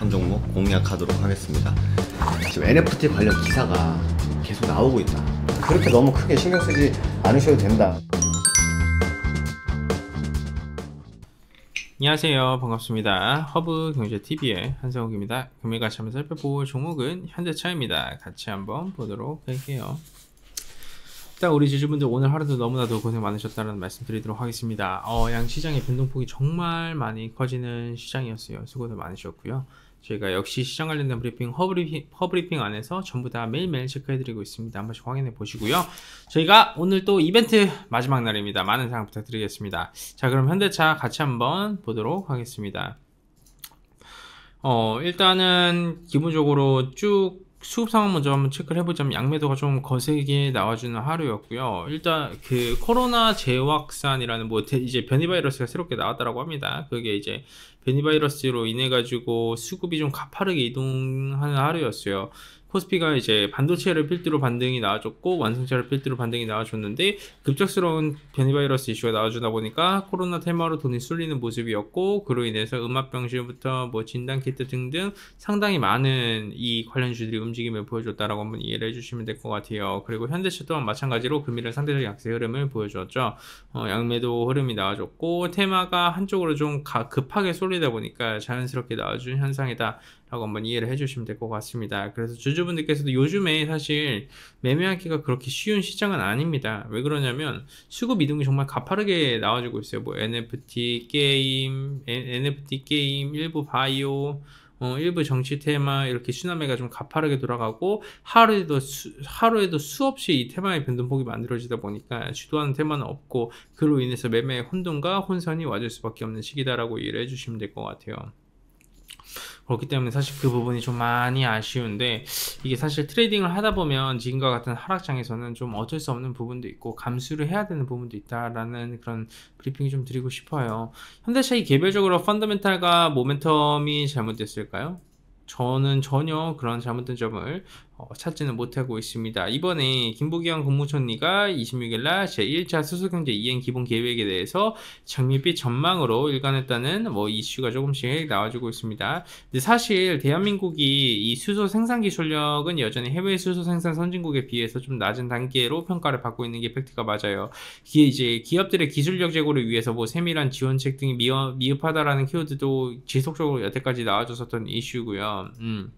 한 종목 공략하도록 하겠습니다. 지금 NFT 관련 기사가 계속 나오고 있다. 그렇게 너무 크게 신경 쓰지 않으셔도 된다. 안녕하세요. 반갑습니다. 허브 경제TV의 한성욱입니다. 금일 같이 한번 살펴볼 종목은 현대차입니다. 같이 한번 보도록 할게요. 일단 우리 지주분들 오늘 하루도 너무나도 고생 많으셨다는 말씀 드리도록 하겠습니다. 어, 양 시장의 변동폭이 정말 많이 커지는 시장이었어요. 수고들 많으셨고요. 저희가 역시 시장 관련된 브리핑, 허브리핑, 허브리핑 안에서 전부 다 매일매일 체크해드리고 있습니다. 한 번씩 확인해 보시고요. 저희가 오늘 또 이벤트 마지막 날입니다. 많은 사랑 부탁드리겠습니다. 자, 그럼 현대차 같이 한번 보도록 하겠습니다. 어, 일단은 기본적으로 쭉 수급 상황 먼저 한번 체크를 해보자면 양매도가 좀 거세게 나와주는 하루였고요. 일단 그 코로나 재확산이라는 뭐 이제 변이 바이러스가 새롭게 나왔다라고 합니다. 그게 이제 변이 바이러스로 인해 가지고 수급이 좀 가파르게 이동하는 하루였어요. 코스피가 이제 반도체를 필두로 반등이 나와줬고 완성차를 필두로 반등이 나와줬는데 급작스러운 변이바이러스 이슈가 나와주다 보니까 코로나 테마로 돈이 쏠리는 모습이었고 그로 인해서 음압병실부터 뭐 진단키트 등등 상당히 많은 이 관련주들이 움직임을 보여줬다라고 한번 이해를 해주시면 될 것 같아요. 그리고 현대차 또한 마찬가지로 금일은 상대적 약세 흐름을 보여주었죠. 어, 양매도 흐름이 나와줬고 테마가 한쪽으로 좀 가, 급하게 쏠리다 보니까 자연스럽게 나와준 현상이다라고 한번 이해를 해주시면 될 것 같습니다. 그래서 주주 주주분들께서도 요즘에 사실 매매하기가 그렇게 쉬운 시장은 아닙니다. 왜 그러냐면 수급 이동이 정말 가파르게 나와지고 있어요. 뭐 NFT 게임, NFT 게임, 일부 바이오, 어, 일부 정치 테마 이렇게 수나매가 좀 가파르게 돌아가고 하루에도 수, 하루에도 수없이 이 테마의 변동폭이 만들어지다 보니까 주도하는 테마는 없고 그로 인해서 매매의 혼돈과 혼선이 와줄 수밖에 없는 시기다라고 이해를 해주시면 될 것 같아요. 그렇기 때문에 사실 그 부분이 좀 많이 아쉬운데 이게 사실 트레이딩을 하다 보면 지금과 같은 하락장에서는 좀 어쩔 수 없는 부분도 있고 감수를 해야 되는 부분도 있다라는 그런 브리핑이 좀 드리고 싶어요. 현대차이 개별적으로 펀더멘탈과 모멘텀이 잘못됐을까요? 저는 전혀 그런 잘못된 점을 어, 찾지는 못하고 있습니다. 이번에 김부겸 국무총리가 26일날 제1차 수소경제 이행 기본 계획에 대해서 정립 및 전망으로 일관했다는 뭐 이슈가 조금씩 나와주고 있습니다. 근데 사실 대한민국이 이 수소 생산 기술력은 여전히 해외 수소 생산 선진국에 비해서 좀 낮은 단계로 평가를 받고 있는 게 팩트가 맞아요. 이게 이제 기업들의 기술력 제고를 위해서 뭐 세밀한 지원책 등이 미흡하다라는 키워드도 지속적으로 여태까지 나와줬었던 이슈고요. 음.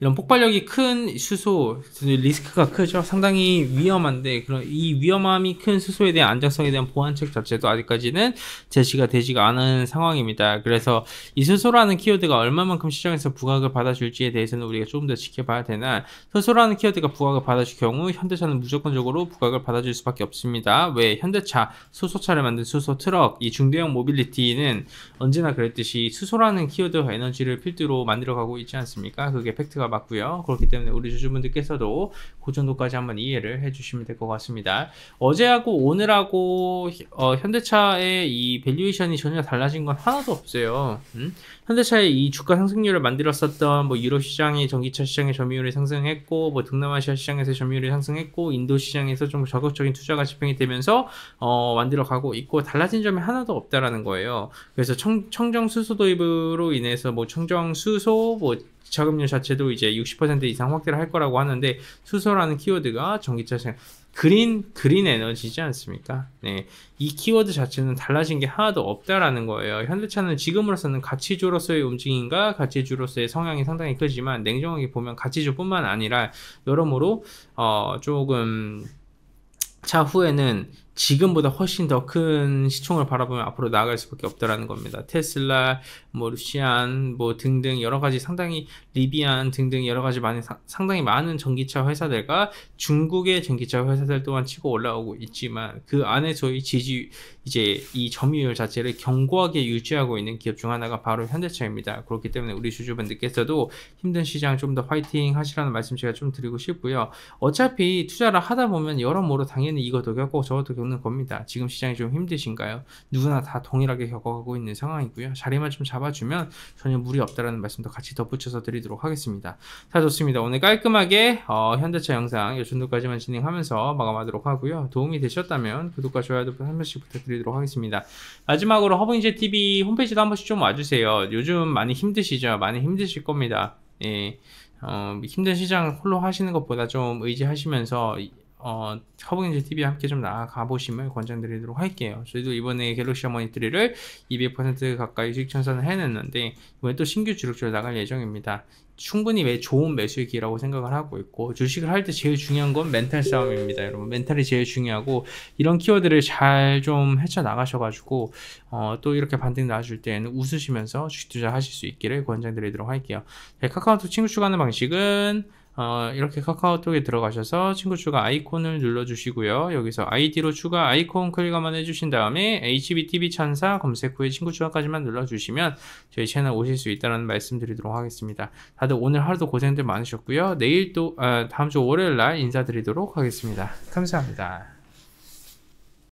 이런 폭발력이 큰 수소 리스크가 크죠. 상당히 위험한데 그런 이 위험함이 큰 수소에 대한 안정성에 대한 보완책 자체도 아직까지는 제시가 되지가 않은 상황입니다. 그래서 이 수소라는 키워드가 얼마만큼 시장에서 부각을 받아줄지에 대해서는 우리가 조금 더 지켜봐야 되나 수소라는 키워드가 부각을 받아줄 경우 현대차는 무조건적으로 부각을 받아줄 수밖에 없습니다. 왜 현대차 수소차를 만든 수소 트럭 이 중대형 모빌리티는 언제나 그랬듯이 수소라는 키워드와 에너지를 필두로 만들어가고 있지 않습니까? 그게 팩트가 맞고요. 그렇기 때문에 우리 주주분들께서도 그 정도까지 한번 이해를 해주시면 될 것 같습니다. 어제하고 오늘하고 어, 현대차의 이 밸류에이션이 전혀 달라진 건 하나도 없어요. 음? 현대차의 이 주가 상승률을 만들었었던 뭐 유럽 시장의 전기차 시장의 점유율이 상승했고 뭐 동남아시아 시장에서 점유율이 상승했고 인도 시장에서 좀 적극적인 투자가 집행이 되면서 어, 만들어가고 있고 달라진 점이 하나도 없다라는 거예요. 그래서 청, 청정 수소 도입으로 인해서 뭐 청정 수소 뭐 주금리 자체도 이제 60% 이상 확대를 할 거라고 하는데 수소라는 키워드가 전기차 생 그린 그린 에너지지 않습니까? 네, 이 키워드 자체는 달라진 게 하나도 없다라는 거예요. 현대차는 지금으로서는 가치주로서의 움직임과 가치주로서의 성향이 상당히 크지만 냉정하게 보면 가치주뿐만 아니라 여러모로 어 조금 차후에는 지금보다 훨씬 더 큰 시총을 바라보면 앞으로 나아갈 수밖에 없다라는 겁니다. 테슬라, 뭐 루시안, 뭐 등등 여러 가지 상당히 리비안 등등 여러 가지 많은 상당히 많은 전기차 회사들과 중국의 전기차 회사들 또한 치고 올라오고 있지만 그 안에서의 지지 이제 이 점유율 자체를 견고하게 유지하고 있는 기업 중 하나가 바로 현대차입니다. 그렇기 때문에 우리 주주분들께서도 힘든 시장 좀 더 화이팅 하시라는 말씀 제가 좀 드리고 싶고요. 어차피 투자를 하다 보면 여러모로 당연히 이것도 겪고 저것도 겪고 오는 겁니다. 지금 시장이 좀 힘드신가요? 누구나 다 동일하게 겪어가고 있는 상황이고요. 자리만 좀 잡아주면 전혀 무리 없다라는 말씀도 같이 덧붙여서 드리도록 하겠습니다. 다 좋습니다. 오늘 깔끔하게 어, 현대차 영상 요 정도까지만 진행하면서 마감하도록 하고요. 도움이 되셨다면 구독과 좋아요도 한 번씩 부탁드리도록 하겠습니다. 마지막으로 허브인제 TV 홈페이지도 한 번씩 좀 와주세요. 요즘 많이 힘드시죠? 많이 힘드실 겁니다. 예, 어, 힘든 시장 홀로 하시는 것보다 좀 의지하시면서 어, 허브인제 TV 함께 좀 나아가 보시면 권장드리도록 할게요. 저희도 이번에 갤럭시 어머니트리를 200% 가까이 수익 천선을 해냈는데 이번에 또 신규 주력주로 나갈 예정입니다. 충분히 매, 좋은 매수기라고 생각을 하고 있고 주식을 할 때 제일 중요한 건 멘탈 싸움입니다 여러분 멘탈이 제일 중요하고 이런 키워드를 잘 좀 헤쳐나가셔가지고 어, 또 이렇게 반등 나와줄 때는 웃으시면서 주식 투자 하실 수 있기를 권장드리도록 할게요 네, 카카오톡 친구 추가하는 방식은 어, 이렇게 카카오톡에 들어가셔서 친구 추가 아이콘을 눌러주시고요. 여기서 아이디로 추가 아이콘 클릭 한번 해주신 다음에 HBTV 천사 검색 후에 친구 추가까지만 눌러주시면 저희 채널 오실 수 있다는 말씀 드리도록 하겠습니다. 다들 오늘 하루도 고생들 많으셨고요. 내일 또 어, 다음 주 월요일 날 인사드리도록 하겠습니다. 감사합니다.